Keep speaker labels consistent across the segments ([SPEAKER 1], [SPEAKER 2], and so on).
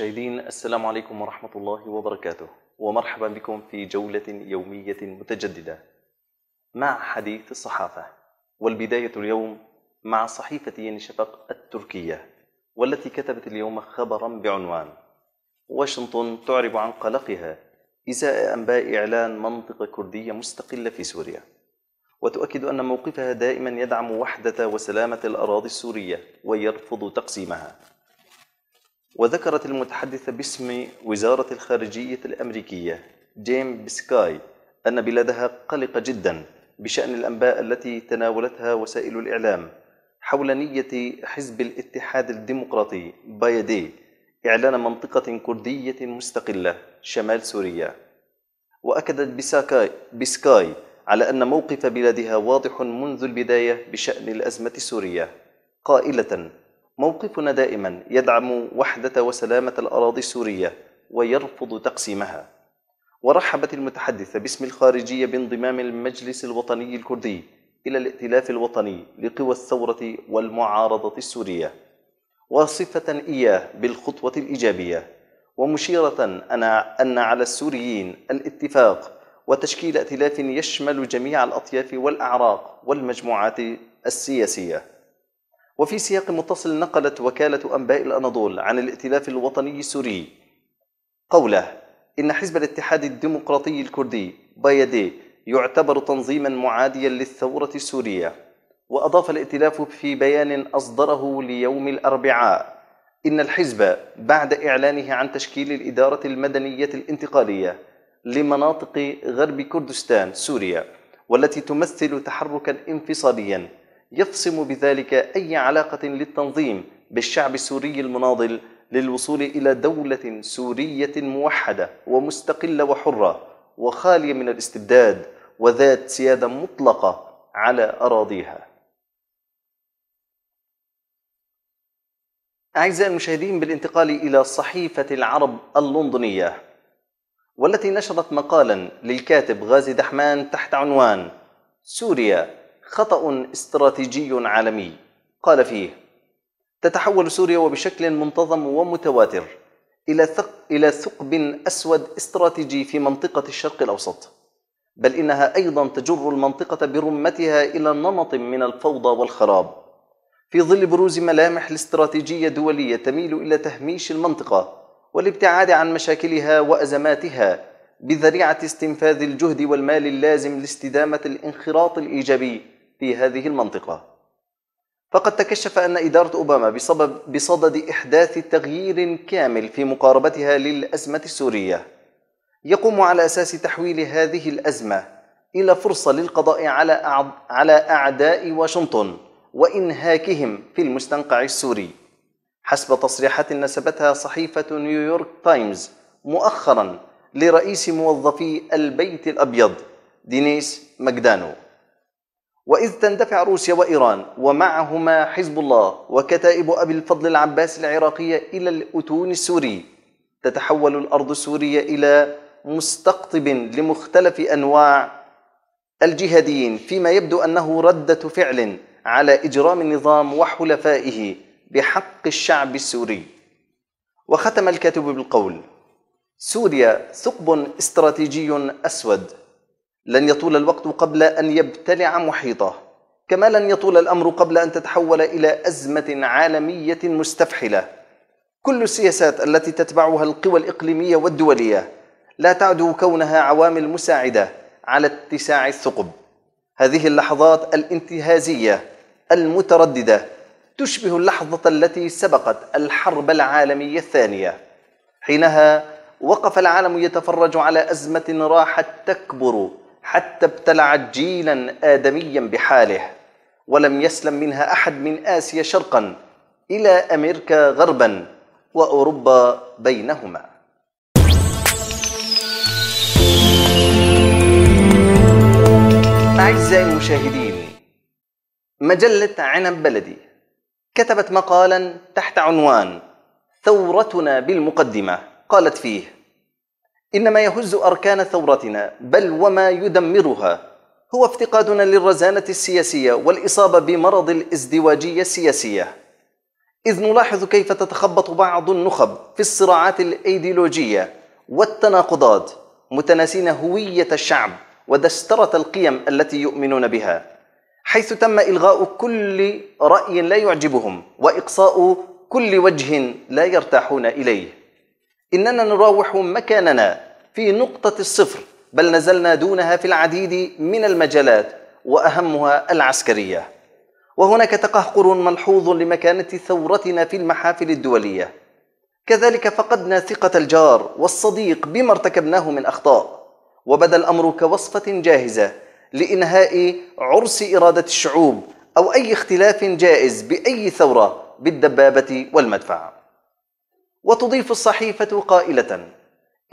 [SPEAKER 1] المشاهدين السلام عليكم ورحمة الله وبركاته ومرحبا بكم في جولة يومية متجددة مع حديث الصحافة والبداية اليوم مع صحيفة شفق التركية والتي كتبت اليوم خبرا بعنوان واشنطن تعرب عن قلقها إزاء أنباء إعلان منطقة كردية مستقلة في سوريا وتؤكد أن موقفها دائما يدعم وحدة وسلامة الأراضي السورية ويرفض تقسيمها وذكرت المتحدثة باسم وزارة الخارجية الأمريكية جيم بسكاي أن بلادها قلقة جدا بشأن الأنباء التي تناولتها وسائل الإعلام حول نية حزب الاتحاد الديمقراطي بايدي إعلان منطقة كردية مستقلة شمال سوريا وأكدت بساكاي بسكاي على أن موقف بلادها واضح منذ البداية بشأن الأزمة السورية قائلة موقفنا دائما يدعم وحدة وسلامة الأراضي السورية ويرفض تقسيمها ورحبت المتحدثة باسم الخارجية بانضمام المجلس الوطني الكردي إلى الائتلاف الوطني لقوى الثورة والمعارضة السورية واصفة إياه بالخطوة الإيجابية ومشيرة أن على السوريين الاتفاق وتشكيل ائتلاف يشمل جميع الأطياف والأعراق والمجموعات السياسية وفي سياق متصل نقلت وكالة أنباء الأناضول عن الائتلاف الوطني السوري قوله إن حزب الاتحاد الديمقراطي الكردي بايدي يعتبر تنظيما معاديا للثورة السورية وأضاف الائتلاف في بيان أصدره ليوم الأربعاء إن الحزب بعد إعلانه عن تشكيل الإدارة المدنية الانتقالية لمناطق غرب كردستان سوريا والتي تمثل تحركا انفصاليا يفصم بذلك أي علاقة للتنظيم بالشعب السوري المناضل للوصول إلى دولة سورية موحدة ومستقلة وحرة وخالية من الاستبداد وذات سيادة مطلقة على أراضيها أعزائي المشاهدين بالانتقال إلى صحيفة العرب اللندنية والتي نشرت مقالا للكاتب غازي دحمان تحت عنوان سوريا خطأ استراتيجي عالمي قال فيه تتحول سوريا وبشكل منتظم ومتواتر إلى, ثق إلى ثقب أسود استراتيجي في منطقة الشرق الأوسط بل إنها أيضا تجر المنطقة برمتها إلى نمط من الفوضى والخراب في ظل بروز ملامح الاستراتيجية الدولية تميل إلى تهميش المنطقة والابتعاد عن مشاكلها وأزماتها بذريعة استنفاذ الجهد والمال اللازم لاستدامة الانخراط الإيجابي في هذه المنطقة فقد تكشف أن إدارة أوباما بسبب بصدد إحداث تغيير كامل في مقاربتها للأزمة السورية يقوم على أساس تحويل هذه الأزمة إلى فرصة للقضاء على على أعداء واشنطن وإنهاكهم في المستنقع السوري حسب تصريحات نسبتها صحيفة نيويورك تايمز مؤخرا لرئيس موظفي البيت الأبيض دينيس ماكدانو وإذ تندفع روسيا وإيران ومعهما حزب الله وكتائب أبي الفضل العباس العراقية إلى الأتون السوري تتحول الأرض السورية إلى مستقطب لمختلف أنواع الجهاديين فيما يبدو أنه ردة فعل على إجرام النظام وحلفائه بحق الشعب السوري وختم الكاتب بالقول سوريا ثقب استراتيجي أسود لن يطول الوقت قبل أن يبتلع محيطه كما لن يطول الأمر قبل أن تتحول إلى أزمة عالمية مستفحلة كل السياسات التي تتبعها القوى الإقليمية والدولية لا تعدو كونها عوامل مساعدة على اتساع الثقب هذه اللحظات الانتهازية المترددة تشبه اللحظة التي سبقت الحرب العالمية الثانية حينها وقف العالم يتفرج على أزمة راحت تكبر حتى ابتلعت جيلا آدميا بحاله ولم يسلم منها أحد من آسيا شرقا إلى أمريكا غربا وأوروبا بينهما أعزائي المشاهدين مجلة عنب بلدي كتبت مقالا تحت عنوان ثورتنا بالمقدمة قالت فيه إنما يهز أركان ثورتنا بل وما يدمرها هو افتقادنا للرزانة السياسية والإصابة بمرض الازدواجية السياسية إذ نلاحظ كيف تتخبط بعض النخب في الصراعات الأيديولوجية والتناقضات متناسين هوية الشعب ودسترة القيم التي يؤمنون بها حيث تم إلغاء كل رأي لا يعجبهم وإقصاء كل وجه لا يرتاحون إليه إننا نراوح مكاننا في نقطة الصفر بل نزلنا دونها في العديد من المجالات وأهمها العسكرية وهناك تقهقر ملحوظ لمكانة ثورتنا في المحافل الدولية كذلك فقدنا ثقة الجار والصديق بما ارتكبناه من أخطاء وبدا الأمر كوصفة جاهزة لإنهاء عرس إرادة الشعوب أو أي اختلاف جائز بأي ثورة بالدبابة والمدفع وتضيف الصحيفة قائلة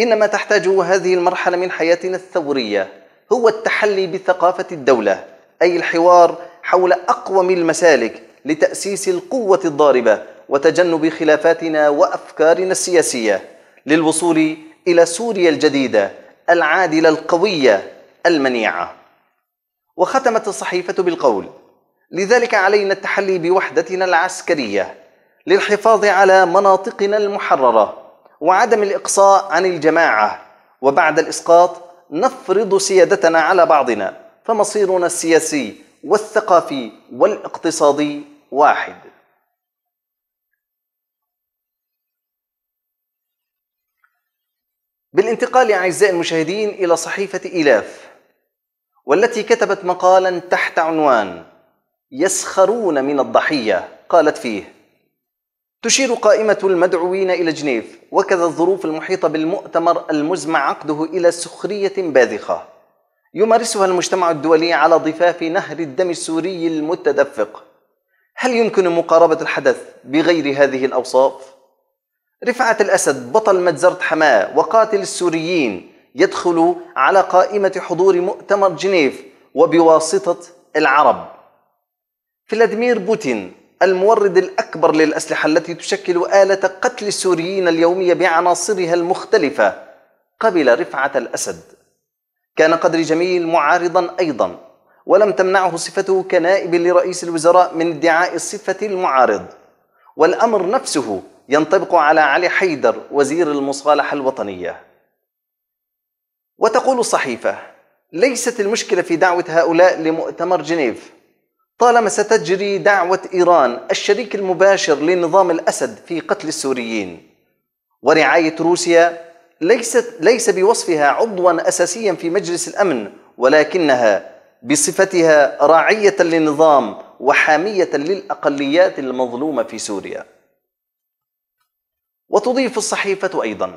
[SPEAKER 1] إن ما تحتاجه هذه المرحلة من حياتنا الثورية هو التحلي بثقافة الدولة أي الحوار حول أقوم المسالك لتأسيس القوة الضاربة وتجنب خلافاتنا وأفكارنا السياسية للوصول إلى سوريا الجديدة العادلة القوية المنيعة وختمت الصحيفة بالقول لذلك علينا التحلي بوحدتنا العسكريه للحفاظ على مناطقنا المحررة وعدم الإقصاء عن الجماعة وبعد الإسقاط نفرض سيادتنا على بعضنا فمصيرنا السياسي والثقافي والاقتصادي واحد بالانتقال أعزائي المشاهدين إلى صحيفة إلاف والتي كتبت مقالا تحت عنوان يسخرون من الضحية قالت فيه تشير قائمة المدعوين إلى جنيف وكذا الظروف المحيطة بالمؤتمر المزمع عقده إلى سخرية باذخة يمارسها المجتمع الدولي على ضفاف نهر الدم السوري المتدفق هل يمكن مقاربة الحدث بغير هذه الأوصاف؟ رفعت الأسد بطل مجزرة حماة وقاتل السوريين يدخل على قائمة حضور مؤتمر جنيف وبواسطة العرب فلاديمير بوتين المورد الأكبر للأسلحة التي تشكل آلة قتل السوريين اليومية بعناصرها المختلفة قبل رفعة الأسد كان قدري جميل معارضا أيضا ولم تمنعه صفته كنائب لرئيس الوزراء من ادعاء صفة المعارض والأمر نفسه ينطبق على علي حيدر وزير المصالحة الوطنية وتقول الصحيفة ليست المشكلة في دعوة هؤلاء لمؤتمر جنيف طالما ستجري دعوة إيران الشريك المباشر لنظام الأسد في قتل السوريين ورعاية روسيا ليست ليس بوصفها عضوا أساسيا في مجلس الأمن ولكنها بصفتها راعية للنظام وحامية للأقليات المظلومة في سوريا وتضيف الصحيفة أيضا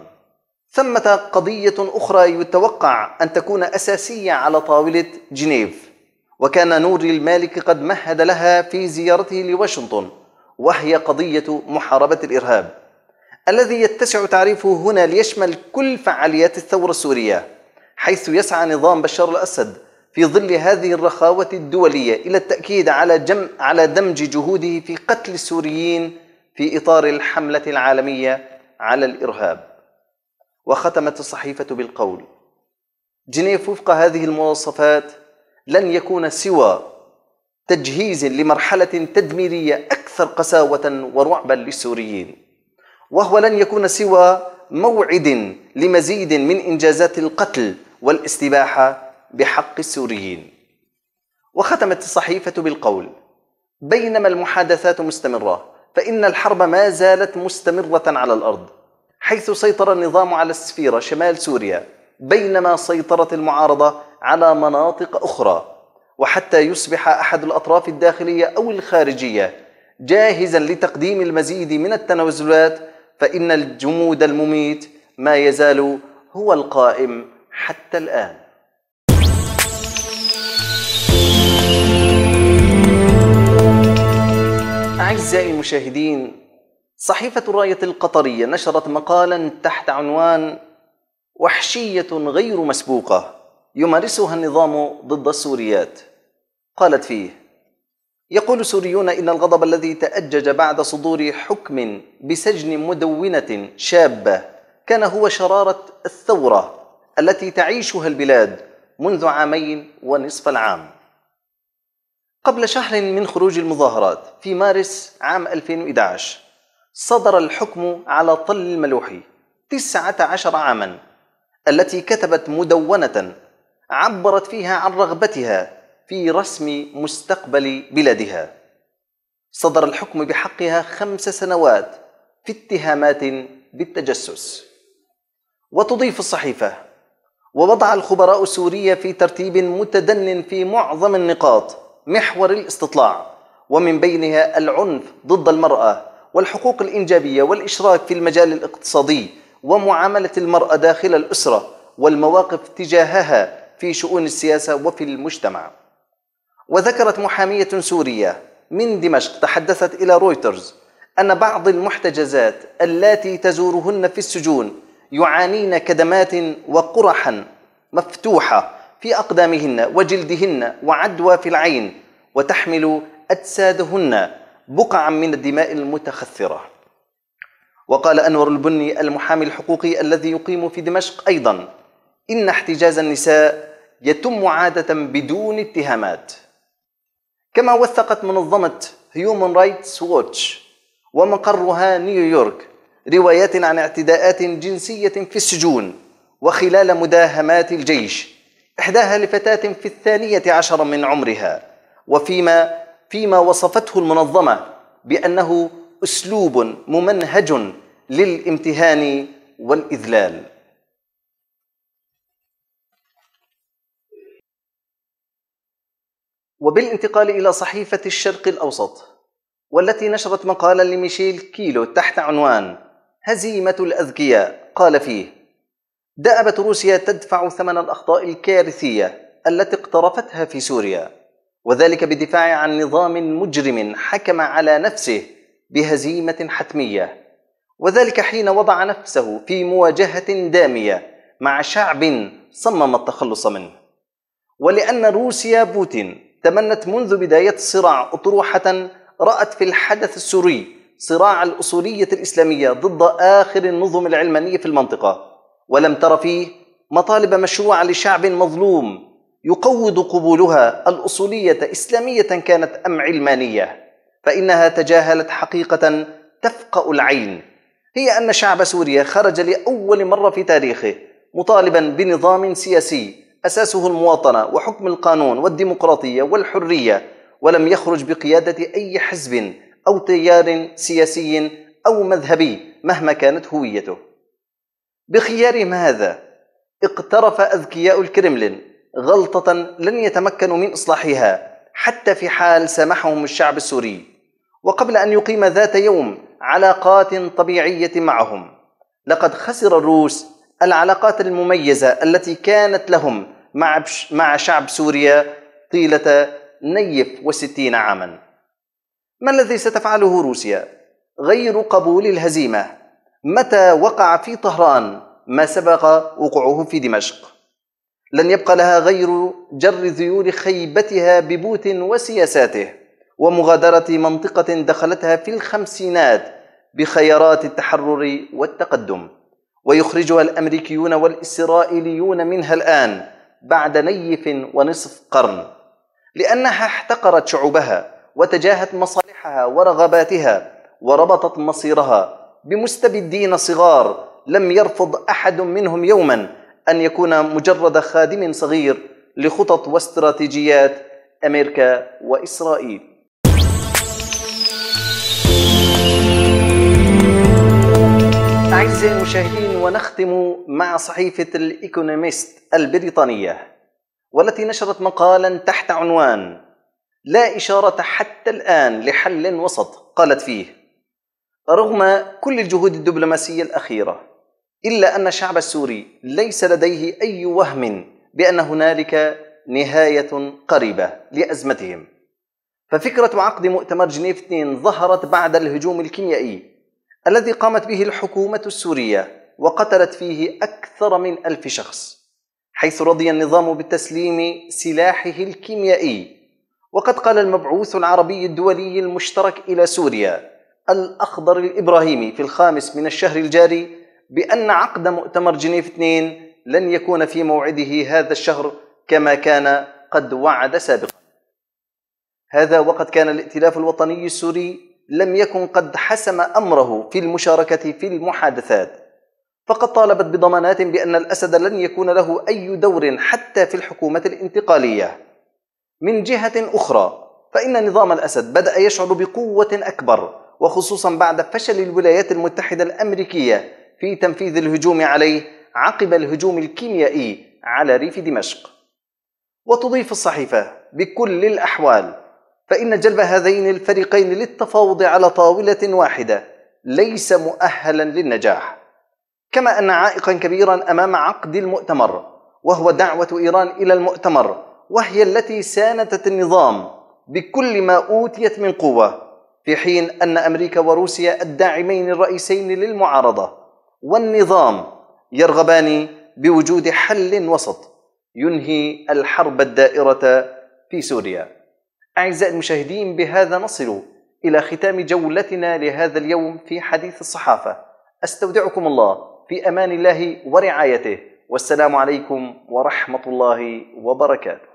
[SPEAKER 1] ثمة قضية أخرى يتوقع أن تكون أساسية على طاولة جنيف وكان نوري المالك قد مهد لها في زيارته لواشنطن وهي قضية محاربة الإرهاب الذي يتسع تعريفه هنا ليشمل كل فعاليات الثورة السورية حيث يسعى نظام بشار الأسد في ظل هذه الرخاوة الدولية إلى التأكيد على جم... على دمج جهوده في قتل السوريين في إطار الحملة العالمية على الإرهاب وختمت الصحيفة بالقول جنيف وفق هذه المواصفات لن يكون سوى تجهيز لمرحلة تدميرية أكثر قساوة ورعبا للسوريين وهو لن يكون سوى موعد لمزيد من إنجازات القتل والاستباحة بحق السوريين وختمت الصحيفة بالقول بينما المحادثات مستمرة فإن الحرب ما زالت مستمرة على الأرض حيث سيطر النظام على السفيرة شمال سوريا بينما سيطرت المعارضة على مناطق أخرى وحتى يصبح أحد الأطراف الداخلية أو الخارجية جاهزا لتقديم المزيد من التنازلات فإن الجمود المميت ما يزال هو القائم حتى الآن أعزائي المشاهدين صحيفة الراية القطرية نشرت مقالا تحت عنوان وحشية غير مسبوقة يمارسها النظام ضد السوريات قالت فيه يقول سوريون إن الغضب الذي تأجج بعد صدور حكم بسجن مدونة شابة كان هو شرارة الثورة التي تعيشها البلاد منذ عامين ونصف العام قبل شهر من خروج المظاهرات في مارس عام 2011 صدر الحكم على طل الملوحي 19 عاما التي كتبت مدونة عبرت فيها عن رغبتها في رسم مستقبل بلادها صدر الحكم بحقها خمس سنوات في اتهامات بالتجسس وتضيف الصحيفة ووضع الخبراء السورية في ترتيب متدن في معظم النقاط محور الاستطلاع ومن بينها العنف ضد المرأة والحقوق الإنجابية والإشراك في المجال الاقتصادي ومعاملة المرأة داخل الأسرة والمواقف تجاهها في شؤون السياسة وفي المجتمع وذكرت محامية سورية من دمشق تحدثت إلى رويترز أن بعض المحتجزات التي تزورهن في السجون يعانين كدمات وقرحا مفتوحة في أقدامهن وجلدهن وعدوى في العين وتحمل أجسادهن بقعا من الدماء المتخثرة وقال أنور البني المحامي الحقوقي الذي يقيم في دمشق أيضا إن احتجاز النساء يتم عادة بدون اتهامات كما وثقت منظمة هيومن رايتس ووتش ومقرها نيويورك روايات عن اعتداءات جنسية في السجون وخلال مداهمات الجيش إحداها لفتاة في الثانية عشر من عمرها وفيما فيما وصفته المنظمة بأنه أسلوب ممنهج للامتهان والإذلال وبالانتقال إلى صحيفة الشرق الأوسط والتي نشرت مقالا لميشيل كيلو تحت عنوان هزيمة الأذكياء قال فيه دأبت روسيا تدفع ثمن الأخطاء الكارثية التي اقترفتها في سوريا وذلك بدفاع عن نظام مجرم حكم على نفسه بهزيمة حتمية وذلك حين وضع نفسه في مواجهة دامية مع شعب صمم التخلص منه ولأن روسيا بوتين تمنت منذ بداية الصراع أطروحة رأت في الحدث السوري صراع الأصولية الإسلامية ضد آخر النظم العلمانية في المنطقة ولم تر فيه مطالب مشروعة لشعب مظلوم يقوض قبولها الأصولية إسلامية كانت أم علمانية فإنها تجاهلت حقيقة تفقأ العين هي أن شعب سوريا خرج لأول مرة في تاريخه مطالبا بنظام سياسي أساسه المواطنة وحكم القانون والديمقراطية والحرية ولم يخرج بقيادة أي حزب أو تيار سياسي أو مذهبي مهما كانت هويته بخيارهم هذا اقترف أذكياء الكرملين غلطة لن يتمكنوا من إصلاحها حتى في حال سمحهم الشعب السوري وقبل أن يقيم ذات يوم علاقات طبيعية معهم لقد خسر الروس العلاقات المميزة التي كانت لهم مع مع شعب سوريا طيلة نيف وستين عاما ما الذي ستفعله روسيا غير قبول الهزيمة متى وقع في طهران ما سبق وقوعه في دمشق لن يبقى لها غير جر ذيول خيبتها ببوت وسياساته ومغادرة منطقة دخلتها في الخمسينات بخيارات التحرر والتقدم ويخرجها الامريكيون والاسرائيليون منها الان بعد نيف ونصف قرن لانها احتقرت شعوبها وتجاهت مصالحها ورغباتها وربطت مصيرها بمستبدين صغار لم يرفض احد منهم يوما ان يكون مجرد خادم صغير لخطط واستراتيجيات امريكا واسرائيل أعزائي المشاهدين ونختم مع صحيفة الإيكونوميست البريطانية والتي نشرت مقالا تحت عنوان لا إشارة حتى الآن لحل وسط قالت فيه رغم كل الجهود الدبلوماسية الأخيرة إلا أن الشعب السوري ليس لديه أي وهم بأن هنالك نهاية قريبة لأزمتهم ففكرة عقد مؤتمر جنيف 2 ظهرت بعد الهجوم الكيميائي الذي قامت به الحكومة السورية وقتلت فيه أكثر من ألف شخص حيث رضي النظام بتسليم سلاحه الكيميائي وقد قال المبعوث العربي الدولي المشترك إلى سوريا الأخضر الإبراهيمي في الخامس من الشهر الجاري بأن عقد مؤتمر جنيف 2 لن يكون في موعده هذا الشهر كما كان قد وعد سابقا هذا وقد كان الائتلاف الوطني السوري لم يكن قد حسم أمره في المشاركة في المحادثات فقد طالبت بضمانات بأن الأسد لن يكون له أي دور حتى في الحكومة الانتقالية من جهة أخرى فإن نظام الأسد بدأ يشعر بقوة أكبر وخصوصا بعد فشل الولايات المتحدة الأمريكية في تنفيذ الهجوم عليه عقب الهجوم الكيميائي على ريف دمشق وتضيف الصحيفة بكل الأحوال فإن جلب هذين الفريقين للتفاوض على طاولة واحدة ليس مؤهلا للنجاح كما أن عائقا كبيرا أمام عقد المؤتمر وهو دعوة إيران إلى المؤتمر وهي التي ساندت النظام بكل ما أوتيت من قوة في حين أن أمريكا وروسيا الداعمين الرئيسين للمعارضة والنظام يرغبان بوجود حل وسط ينهي الحرب الدائرة في سوريا أعزائي المشاهدين بهذا نصل إلى ختام جولتنا لهذا اليوم في حديث الصحافة أستودعكم الله في أمان الله ورعايته والسلام عليكم ورحمة الله وبركاته